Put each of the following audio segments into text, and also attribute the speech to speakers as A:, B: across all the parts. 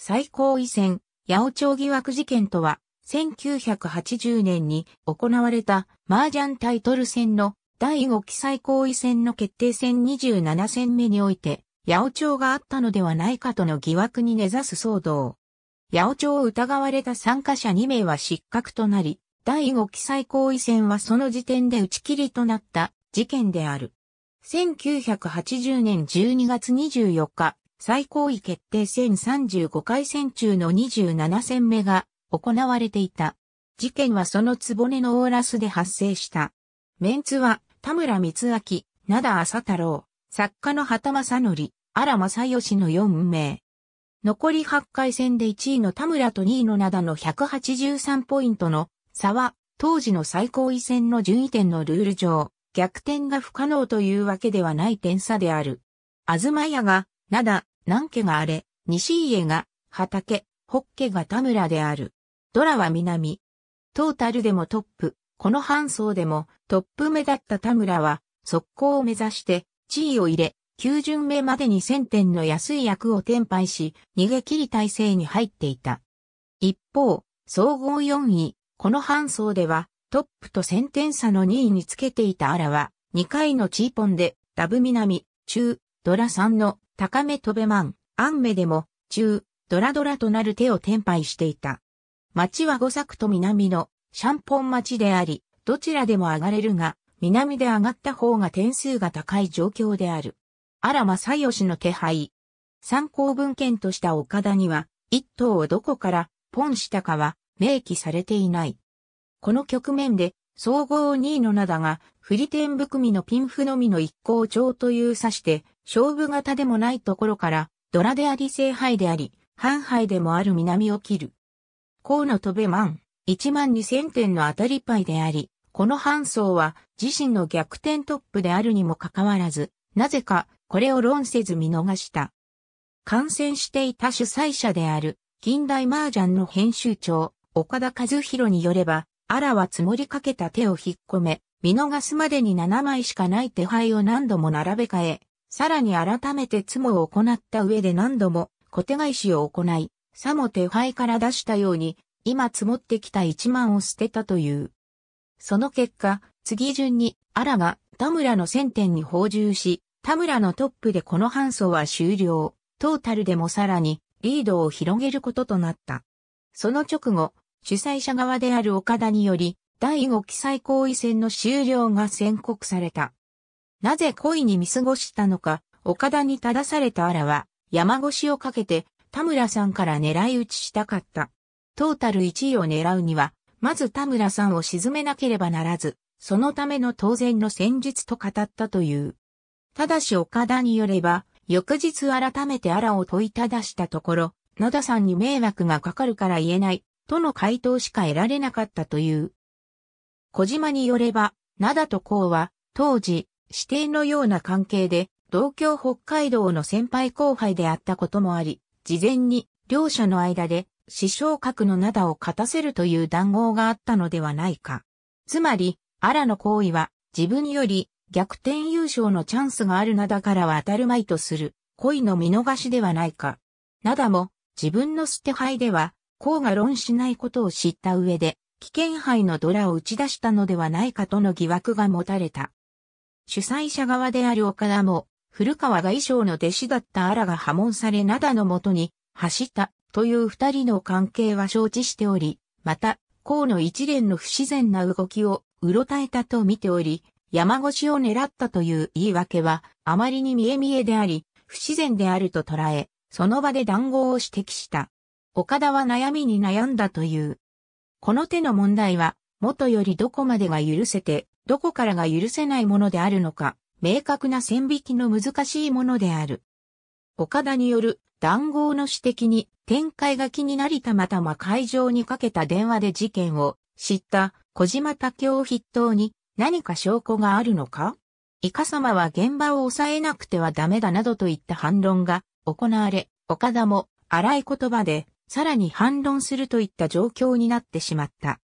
A: 最高位戦、八尾町疑惑事件とは、1980年に行われた麻雀タイトル戦の第5期最高位戦の決定戦27戦目において、八尾町があったのではないかとの疑惑に根ざす騒動。八尾町を疑われた参加者2名は失格となり、第5期最高位戦はその時点で打ち切りとなった事件である。1980年12月24日、最高位決定戦35回戦中の27戦目が行われていた。事件はそのつぼねのオーラスで発生した。メンツは田村光明、灘浅太郎、作家の畑正則、荒正義の4名。残り8回戦で1位の田村と2位の灘の183ポイントの差は当時の最高位戦の順位点のルール上、逆転が不可能というわけではない点差である。東屋が、灘、南家が荒れ、西家が畑、北家が田村である。ドラは南。トータルでもトップ、この半層でもトップ目だった田村は、速攻を目指して地位を入れ、9巡目までに1000点の安い役を転廃し、逃げ切り体制に入っていた。一方、総合4位、この半層では、トップと1000点差の2位につけていたアラは、2回のチーポンで、ダブ南、中、ドラ3の高め飛べマン、アンメでも、中、ドラドラとなる手を転廃していた。町は五作と南の、シャンポン町であり、どちらでも上がれるが、南で上がった方が点数が高い状況である。あら正義の手配。参考文献とした岡田には、一頭をどこからポンしたかは明記されていない。この局面で、総合2位の灘が、フリテン含みのピンフのみの一向帳という指して、勝負型でもないところから、ドラであり聖杯であり、半杯でもある南を切る。河野飛べ万、一万二千点の当たり牌であり、この半層は自身の逆転トップであるにもかかわらず、なぜかこれを論せず見逃した。感染していた主催者である、近代麻雀の編集長、岡田和弘によれば、あらは積もりかけた手を引っ込め、見逃すまでに7枚しかない手牌を何度も並べ替え、さらに改めてツモを行った上で何度も小手返しを行い、さも手配から出したように、今積もってきた一万を捨てたという。その結果、次順に、アラが田村の先点に放従し、田村のトップでこの半層は終了。トータルでもさらにリードを広げることとなった。その直後、主催者側である岡田により、第5期最高位戦の終了が宣告された。なぜ恋に見過ごしたのか、岡田に正されたアラは、山越しをかけて、田村さんから狙い撃ちしたかった。トータル1位を狙うには、まず田村さんを沈めなければならず、そのための当然の戦術と語ったという。ただし岡田によれば、翌日改めてアラを問いただしたところ、野田さんに迷惑がかかるから言えない、との回答しか得られなかったという。小島によれば、灘とこうは、当時、指定のような関係で、同郷北海道の先輩後輩であったこともあり、事前に両者の間で師匠格の灘を勝たせるという談合があったのではないか。つまり、荒の行為は自分より逆転優勝のチャンスがある灘からは当たるまいとする恋の見逃しではないか。灘も自分の捨て牌では、こうが論しないことを知った上で、危険牌のドラを打ち出したのではないかとの疑惑が持たれた。主催者側である岡田も、古川が衣装の弟子だった荒が破門され灘のもとに、走ったという二人の関係は承知しており、また、河野一連の不自然な動きをうろたえたと見ており、山越しを狙ったという言い訳は、あまりに見え見えであり、不自然であると捉え、その場で談合を指摘した。岡田は悩みに悩んだという。この手の問題は、元よりどこまでが許せて、どこからが許せないものであるのか、明確な線引きの難しいものである。岡田による談合の指摘に展開が気になりたまたま会場にかけた電話で事件を知った小島武夫筆頭に何か証拠があるのかイカ様は現場を抑えなくてはダメだなどといった反論が行われ、岡田も荒い言葉でさらに反論するといった状況になってしまった。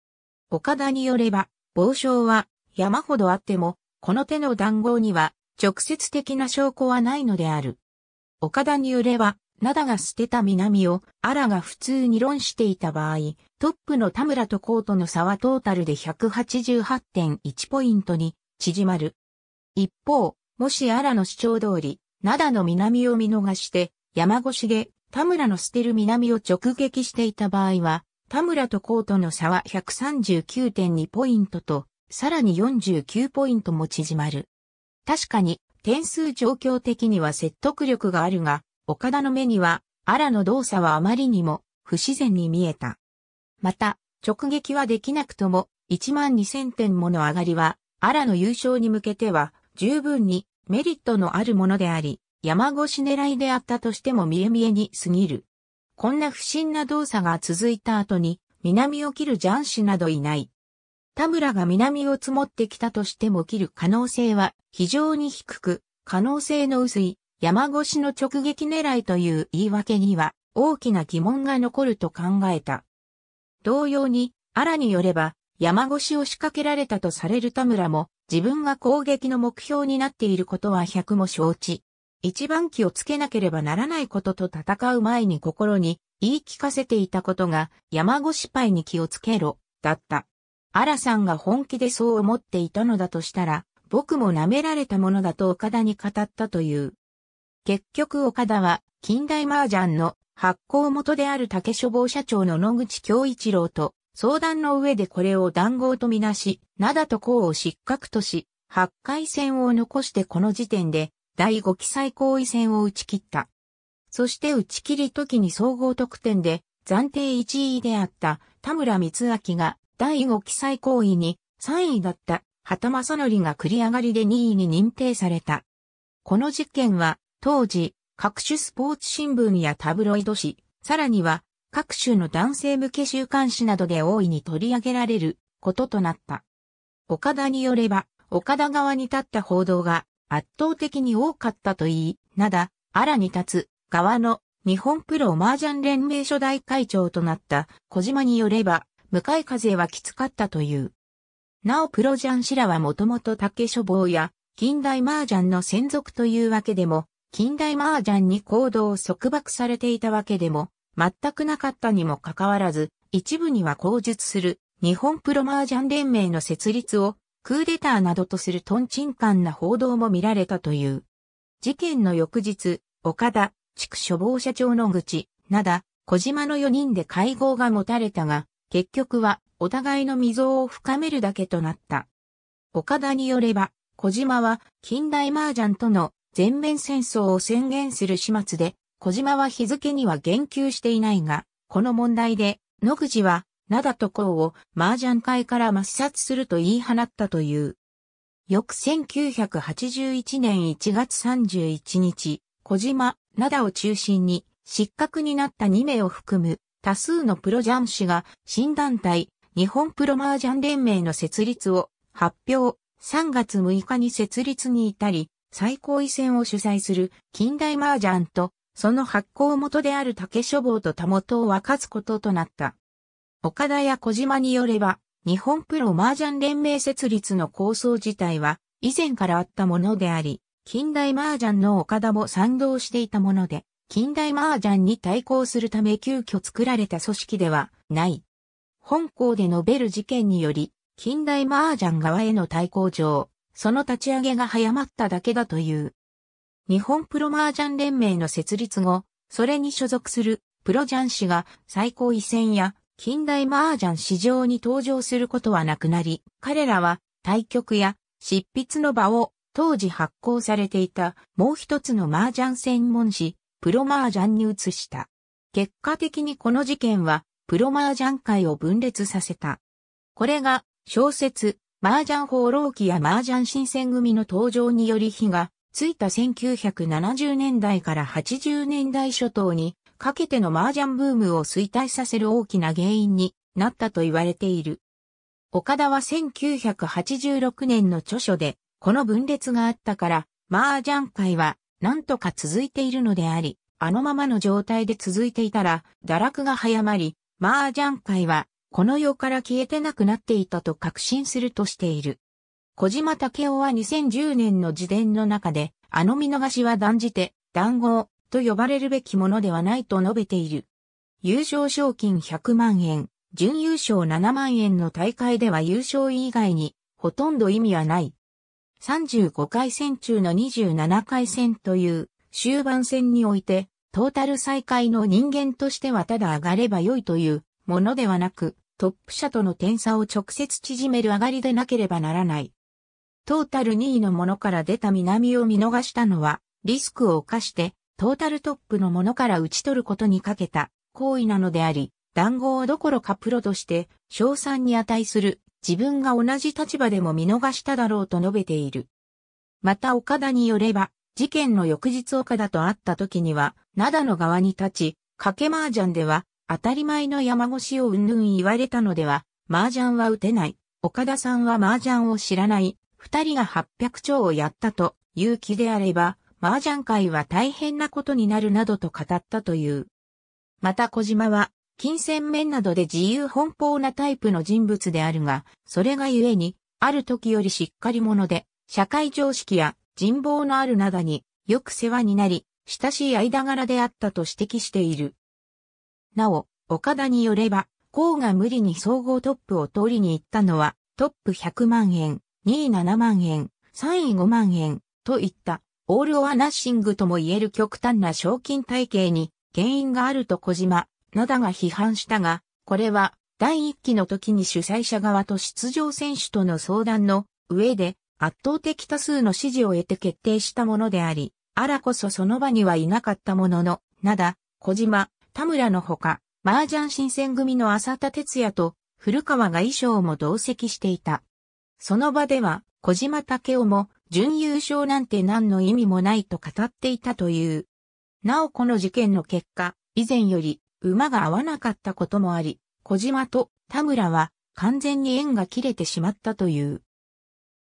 A: 岡田によれば、傍将は山ほどあっても、この手の談合には直接的な証拠はないのである。岡田に揺れは、灘が捨てた南を、アラが普通に論していた場合、トップの田村とコートの差はトータルで188.1ポイントに縮まる。一方、もしアラの主張通り、灘の南を見逃して、山越しで田村の捨てる南を直撃していた場合は、田村とコートの差は139.2ポイントとさらに49ポイントも縮まる。確かに、点数状況的には説得力があるが、岡田の目には、アラの動作はあまりにも不自然に見えた。また、直撃はできなくとも、12000点もの上がりは、アラの優勝に向けては、十分にメリットのあるものであり、山越し狙いであったとしても見え見えに過ぎる。こんな不審な動作が続いた後に、南を切るジャンなどいない。田村が南を積もってきたとしても切る可能性は非常に低く、可能性の薄い山越しの直撃狙いという言い訳には大きな疑問が残ると考えた。同様に、荒によれば山越しを仕掛けられたとされる田村も自分が攻撃の目標になっていることは百も承知。一番気をつけなければならないことと戦う前に心に言い聞かせていたことが山越しパイに気をつけろ、だった。アラさんが本気でそう思っていたのだとしたら、僕も舐められたものだと岡田に語ったという。結局岡田は、近代麻雀の発行元である竹書房社長の野口京一郎と相談の上でこれを談合とみなし、灘と項を失格とし、八回戦を残してこの時点で第五期最高位戦を打ち切った。そして打ち切り時に総合得点で暫定1位であった田村光明が第5期最行為に3位だった畑正則が繰り上がりで2位に認定された。この実験は当時各種スポーツ新聞やタブロイド紙、さらには各種の男性向け週刊誌などで大いに取り上げられることとなった。岡田によれば、岡田側に立った報道が圧倒的に多かったと言い、なあらに立つ側の日本プロ麻雀連盟初代会長となった小島によれば、向かい風はきつかったという。なおプロジャン氏らはもともと竹書房や近代麻雀の専属というわけでも、近代麻雀に行動を束縛されていたわけでも、全くなかったにもかかわらず、一部には口述する日本プロ麻雀連盟の設立をクーデターなどとするトンチンカンな報道も見られたという。事件の翌日、岡田、地区処房社長の口、灘、小島の4人で会合が持たれたが、結局はお互いの溝を深めるだけとなった。岡田によれば、小島は近代麻雀との全面戦争を宣言する始末で、小島は日付には言及していないが、この問題で野口は灘とこを麻雀界から抹殺すると言い放ったという。翌1981年1月31日、小島、灘を中心に失格になった2名を含む多数のプロ雀士が新団体日本プロ麻雀連盟の設立を発表。3月6日に設立に至り、最高位戦を主催する近代麻雀と、その発行元である竹書房と田元を分かつこととなった。岡田や小島によれば、日本プロ麻雀連盟設立の構想自体は以前からあったものであり、近代麻雀の岡田も賛同していたもので、近代麻雀に対抗するため急遽作られた組織ではない。本校で述べる事件により、近代麻雀側への対抗上、その立ち上げが早まっただけだという。日本プロ麻雀連盟の設立後、それに所属するプロジャン氏が最高位戦や近代麻雀市場に登場することはなくなり、彼らは対局や執筆の場を当時発行されていたもう一つの麻雀専門誌プロマージャンに移した。結果的にこの事件は、プロマージャン界を分裂させた。これが、小説、マージャン放浪記やマージャン新選組の登場により火がついた1970年代から80年代初頭にかけてのマージャンブームを衰退させる大きな原因になったと言われている。岡田は1986年の著書で、この分裂があったから、マージャン界は何とか続いているのであり、あのままの状態で続いていたら、堕落が早まり、麻雀界は、この世から消えてなくなっていたと確信するとしている。小島武夫は2010年の自伝の中で、あの見逃しは断じて、談合と呼ばれるべきものではないと述べている。優勝賞金100万円、準優勝7万円の大会では優勝以外に、ほとんど意味はない。35回戦中の27回戦という終盤戦において、トータル再開の人間としてはただ上がれば良いというものではなく、トップ者との点差を直接縮める上がりでなければならない。トータル2位のものから出た南を見逃したのは、リスクを冒して、トータルトップのものから打ち取ることにかけた行為なのであり、談合どころかプロとして、賞賛に値する自分が同じ立場でも見逃しただろうと述べている。また岡田によれば、事件の翌日岡田と会った時には、灘の側に立ち、賭け麻雀では、当たり前の山越しをうんぬん言われたのでは、麻雀は打てない。岡田さんは麻雀を知らない。二人が八百0兆をやったと勇気であれば、麻雀界は大変なことになるなどと語ったという。また小島は、金銭面などで自由奔放なタイプの人物であるが、それがゆえに、ある時よりしっかり者で、社会常識や人望のあるどによく世話になり、親しい間柄であったと指摘している。なお、岡田によれば、甲が無理に総合トップを通りに行ったのは、トップ100万円、2位7万円、3位5万円、といった、オールオアナッシングとも言える極端な賞金体系に原因があると小島野田が批判したが、これは第一期の時に主催者側と出場選手との相談の上で圧倒的多数の支持を得て決定したものであり、あらこそその場にはいなかったものの、灘、小島、田村のほか、麻雀新選組の浅田哲也と古川が衣装も同席していた。その場では、小島武雄も、準優勝なんて何の意味もないと語っていたという。なおこの事件の結果、以前より馬が合わなかったこともあり、小島と田村は完全に縁が切れてしまったという。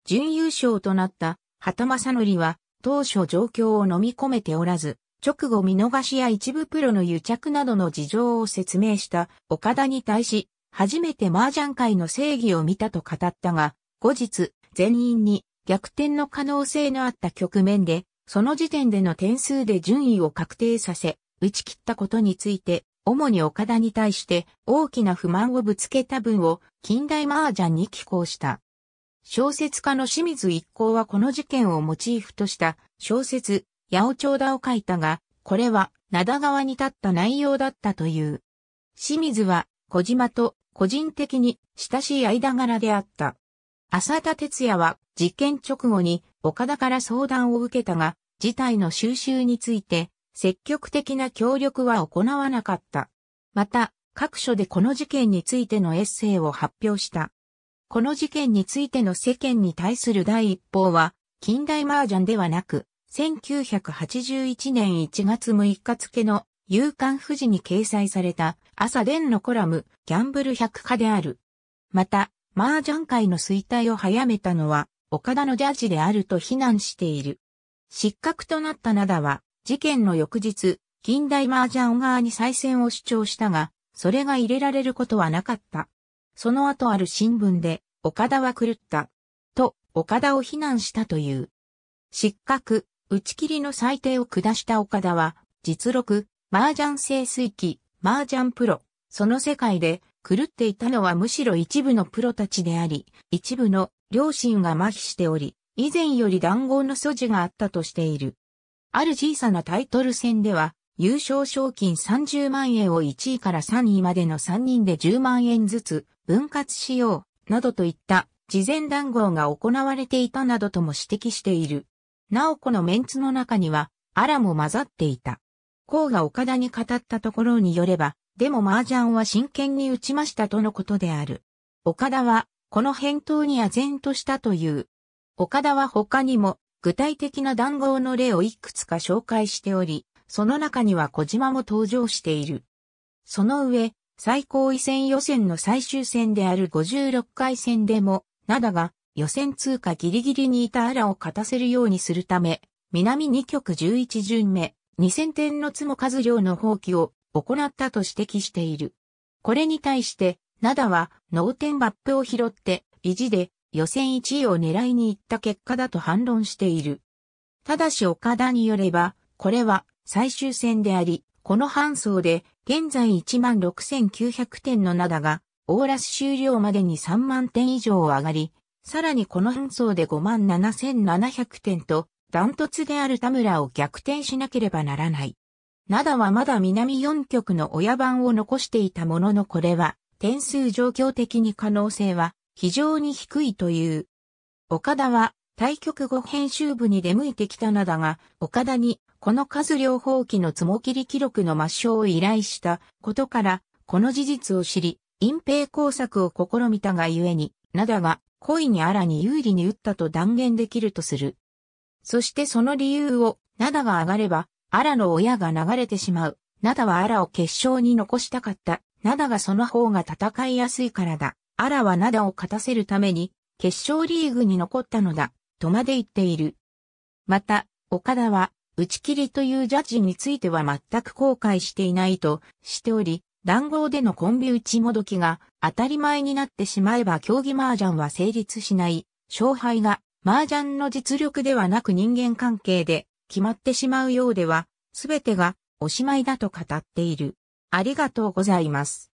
A: 準優勝となった畑正則は当初状況を飲み込めておらず、直後見逃しや一部プロの癒着などの事情を説明した岡田に対し、初めて麻雀界の正義を見たと語ったが、後日、全員に逆転の可能性のあった局面で、その時点での点数で順位を確定させ、打ち切ったことについて、主に岡田に対して大きな不満をぶつけた文を近代麻雀に寄稿した。小説家の清水一行はこの事件をモチーフとした小説、八百長田を書いたが、これは灘川に立った内容だったという。清水は小島と個人的に親しい間柄であった。浅田哲也は事件直後に岡田から相談を受けたが、事態の収集について積極的な協力は行わなかった。また、各所でこの事件についてのエッセイを発表した。この事件についての世間に対する第一報は、近代麻雀ではなく、1981年1月6日付の夕刊富士に掲載された朝伝のコラム、ギャンブル百科である。また、麻雀界の衰退を早めたのは、岡田のジャッジであると非難している。失格となった灘は、事件の翌日、近代麻雀側に再選を主張したが、それが入れられることはなかった。その後ある新聞で、岡田は狂った。と、岡田を非難したという。失格、打ち切りの裁定を下した岡田は、実録、麻雀清水機、麻雀プロ、その世界で、狂っていたのはむしろ一部のプロたちであり、一部の両親が麻痺しており、以前より談合の素地があったとしている。ある小さなタイトル戦では、優勝賞金30万円を1位から3位までの3人で10万円ずつ分割しよう、などといった事前談合が行われていたなどとも指摘している。なおこのメンツの中には、アラも混ざっていた。こうが岡田に語ったところによれば、でも麻雀は真剣に打ちましたとのことである。岡田は、この返答に唖然としたという。岡田は他にも、具体的な談合の例をいくつか紹介しており、その中には小島も登場している。その上、最高位戦予選の最終戦である56回戦でも、灘が予選通過ギリギリにいたアラを勝たせるようにするため、南2局11巡目、2000点の積も数量の放棄を行ったと指摘している。これに対して、灘は脳天バップを拾って、意地で予選1位を狙いに行った結果だと反論している。ただし岡田によれば、これは最終戦であり、この半層で現在16,900点の灘が、オーラス終了までに3万点以上上がり、さらにこの半層で57,700点と、ダントツである田村を逆転しなければならない。灘はまだ南4局の親番を残していたもののこれは、点数状況的に可能性は非常に低いという。岡田は対局後編集部に出向いてきたのだが、岡田にこの数両方記のつも切り記録の抹消を依頼したことから、この事実を知り、隠蔽工作を試みたがゆえに、灘が故意に荒に有利に打ったと断言できるとする。そしてその理由を、灘が上がれば、荒の親が流れてしまう。灘は荒を決勝に残したかった。灘がその方が戦いやすいからだ。アラは灘を勝たせるために、決勝リーグに残ったのだ、とまで言っている。また、岡田は、打ち切りというジャッジについては全く後悔していないとしており、談合でのコンビ打ちもどきが当たり前になってしまえば競技麻雀は成立しない、勝敗が麻雀の実力ではなく人間関係で決まってしまうようでは、すべてがおしまいだと語っている。ありがとうございます。